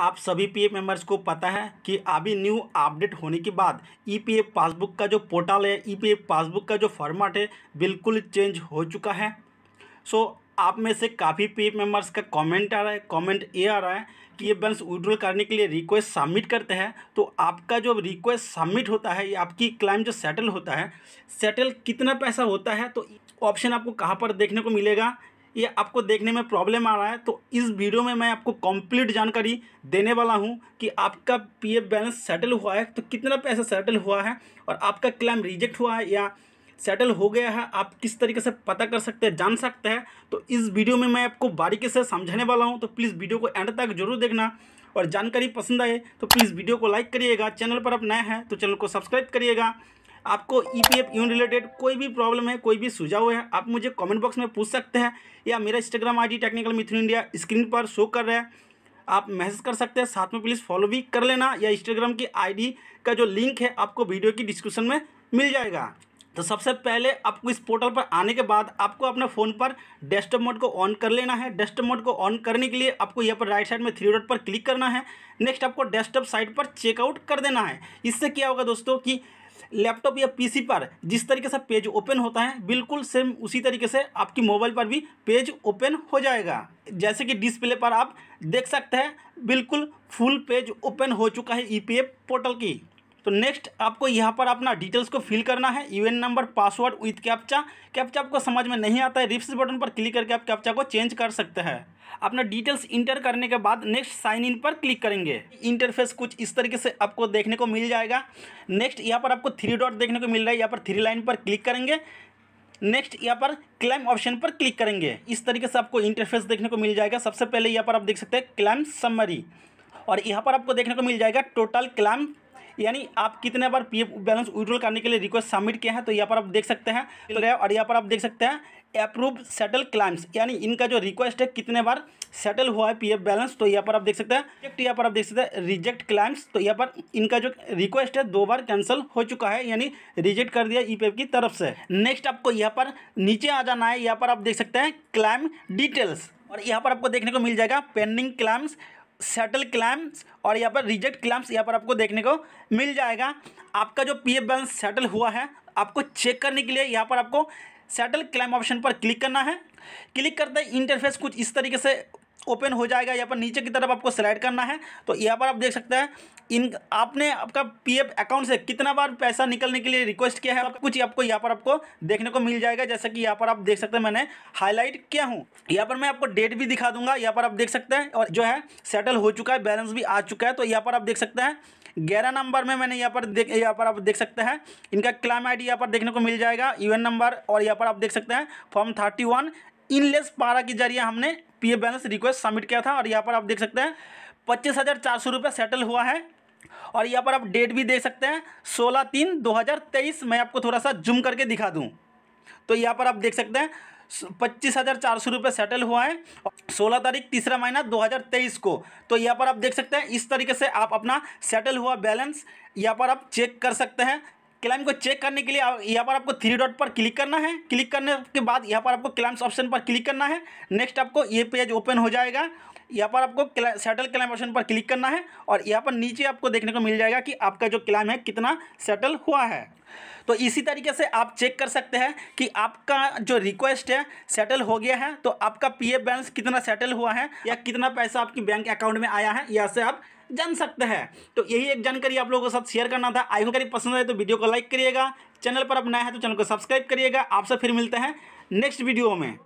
आप सभी PF members को पता है कि अभी न्यू अपडेट होने के बाद ईपीएफ e पासबुक का जो पोर्टल है ईपीएफ e पासबुक का जो फॉर्मेट है बिल्कुल चेंज हो चुका है सो आप में से काफ़ी पी एफ मेम्बर्स का कमेंट आ रहा है कमेंट ये आ रहा है कि ये बैलेंस विड्रॉल करने के लिए रिक्वेस्ट सबमिट करते हैं तो आपका जो रिक्वेस्ट सबमिट होता है या आपकी क्लाइम जो सेटल होता है सेटल कितना पैसा होता है तो ऑप्शन आपको कहाँ पर देखने को मिलेगा ये आपको देखने में प्रॉब्लम आ रहा है तो इस वीडियो में मैं आपको कंप्लीट जानकारी देने वाला हूं कि आपका पीएफ बैलेंस सेटल हुआ है तो कितना पैसा सेटल हुआ है और आपका क्लेम रिजेक्ट हुआ है या सेटल हो गया है आप किस तरीके से पता कर सकते हैं जान सकते हैं तो इस वीडियो में मैं आपको बारीकी से समझाने वाला हूँ तो प्लीज़ वीडियो को एंड तक जरूर देखना और जानकारी पसंद आए तो प्लीज़ वीडियो को लाइक करिएगा चैनल पर आप नए हैं तो चैनल को सब्सक्राइब करिएगा आपको E P F UAN related कोई भी प्रॉब्लम है कोई भी सुझाव है आप मुझे कमेंट बॉक्स में पूछ सकते हैं या मेरा Instagram I technical Mithun India screen पर शो कर रहा है आप मैसेज कर सकते हैं साथ में प्लीज़ फॉलो भी कर लेना या इंस्टाग्राम की आईडी का जो लिंक है आपको वीडियो की डिस्क्रिप्शन में मिल जाएगा तो सबसे पहले आपको इस पोर्टल पर आने के बाद आपको अपने फ़ोन पर डेस्कटॉप मोड को ऑन कर लेना है डेस्कटॉप मोड को ऑन करने के लिए आपको यहाँ पर राइट साइड में थ्री डॉट पर क्लिक करना है नेक्स्ट आपको डेस्कटॉप साइट पर चेकआउट कर देना है इससे क्या होगा दोस्तों कि लैपटॉप या पीसी पर जिस तरीके से पेज ओपन होता है बिल्कुल सेम उसी तरीके से आपकी मोबाइल पर भी पेज ओपन हो जाएगा जैसे कि डिस्प्ले पर आप देख सकते हैं बिल्कुल फुल पेज ओपन हो चुका है ई पोर्टल की तो नेक्स्ट आपको यहाँ पर अपना डिटेल्स को फिल करना है UAN number password with captcha captcha आपको समझ में नहीं आता है रिप्स बटन पर क्लिक करके आप कैप्चा को चेंज कर सकते हैं अपना डिटेल्स इंटर करने के बाद नेक्स्ट साइन इन पर क्लिक करेंगे इंटरफेस कुछ इस तरीके से आपको देखने को मिल जाएगा नेक्स्ट यहाँ पर आपको थ्री डॉट देखने को मिल रहा है यहाँ पर थ्री लाइन पर क्लिक करेंगे नेक्स्ट यहाँ पर क्लाइम ऑप्शन पर क्लिक करेंगे इस तरीके से आपको इंटरफेस देखने को मिल जाएगा सबसे पहले यहाँ पर आप देख सकते हैं क्लैम समरी और यहाँ पर आपको देखने को मिल जाएगा टोटल क्लाइम यानी आप कितने बार पी बैलेंस विड्रॉल करने के लिए रिक्वेस्ट सबमिट किया है तो यहाँ पर आप देख सकते हैं तो और यहाँ पर आप देख सकते हैं अप्रूव सेटल क्लाइम्स यानी इनका जो रिक्वेस्ट है कितने बार सेटल हुआ है पीएफ बैलेंस तो यहाँ पर आप देख सकते हैं रिजेक्ट यहाँ पर आप देख सकते हैं रिजेक्ट क्लाइम्स तो यहाँ पर इनका जो रिक्वेस्ट है दो बार कैंसिल हो चुका है यानी रिजेक्ट कर दिया ई की तरफ से नेक्स्ट आपको यहाँ पर नीचे आ जाना है यहाँ पर आप देख सकते हैं क्लाइम डिटेल्स और यहाँ पर आपको देखने को मिल जाएगा पेंडिंग क्लाइम्स सेटल क्लैम्स और यहाँ पर रिजेक्ट क्लैम्स यहाँ पर आपको देखने को मिल जाएगा आपका जो पी एफ बैलेंस सेटल हुआ है आपको चेक करने के लिए यहाँ पर आपको सेटल क्लैम ऑप्शन पर क्लिक करना है क्लिक करते ही इंटरफेस कुछ इस तरीके से ओपन हो जाएगा यहाँ पर नीचे की तरफ आपको स्लाइड करना है तो यहाँ पर आप देख सकते हैं इन आपने आपका पीएफ अकाउंट से कितना बार पैसा निकलने के लिए रिक्वेस्ट किया है और कुछ आपको यहाँ पर आपको देखने को मिल जाएगा जैसा कि यहाँ पर आप देख सकते हैं मैंने हाईलाइट किया हूँ यहाँ पर मैं आपको डेट भी दिखा दूंगा यहाँ पर आप देख सकते हैं और जो है सेटल हो चुका है बैलेंस भी आ चुका है तो यहाँ पर आप देख सकते हैं ग्यारह नंबर में मैंने यहाँ पर देख यहाँ पर आप देख सकते हैं इनका क्लाइम आई यहाँ पर देखने को मिल जाएगा यूएन नंबर और यहाँ पर आप देख सकते हैं फॉर्म थर्टी वन इनलेस पारा के जरिए हमने P F balance request submit किया था और यहाँ पर आप देख सकते हैं पच्चीस हज़ार चार सौ रुपये सेटल हुआ है और यहाँ पर आप डेट भी देख सकते हैं सोलह तीन दो हज़ार तेईस मैं आपको थोड़ा सा जूम करके दिखा दूँ तो यहाँ पर आप देख सकते हैं पच्चीस हज़ार चार सौ रुपये सेटल हुआ है सोलह तारीख तीसरा महीना दो हज़ार तेईस को तो यहाँ पर आप देख सकते हैं इस तरीके से आप अपना सेटल हुआ बैलेंस यहाँ पर आप चेक कर सकते हैं क्लाइम को चेक करने के लिए यहाँ पर आपको थ्री डॉट पर क्लिक करना है क्लिक करने के बाद यहाँ पर आपको क्लेम्स ऑप्शन पर क्लिक करना है नेक्स्ट आपको ये पेज ओपन हो जाएगा यहाँ पर आपको सेटल क्लाइम ऑप्शन पर क्लिक करना है और यहाँ पर नीचे आपको देखने को मिल जाएगा कि आपका जो क्लाइम है कितना सेटल हुआ है तो इसी तरीके से आप चेक कर सकते हैं कि आपका जो रिक्वेस्ट है सेटल हो गया है तो आपका पीएफ बैलेंस कितना सेटल हुआ है या कितना पैसा आपकी बैंक अकाउंट में आया है या से आप जान सकते हैं तो यही एक जानकारी आप लोगों के साथ शेयर करना था आई होप करीब पसंद आए तो वीडियो को लाइक करिएगा चैनल पर आप नया है तो चैनल को सब्सक्राइब करिएगा आपसे फिर मिलते हैं नेक्स्ट वीडियो में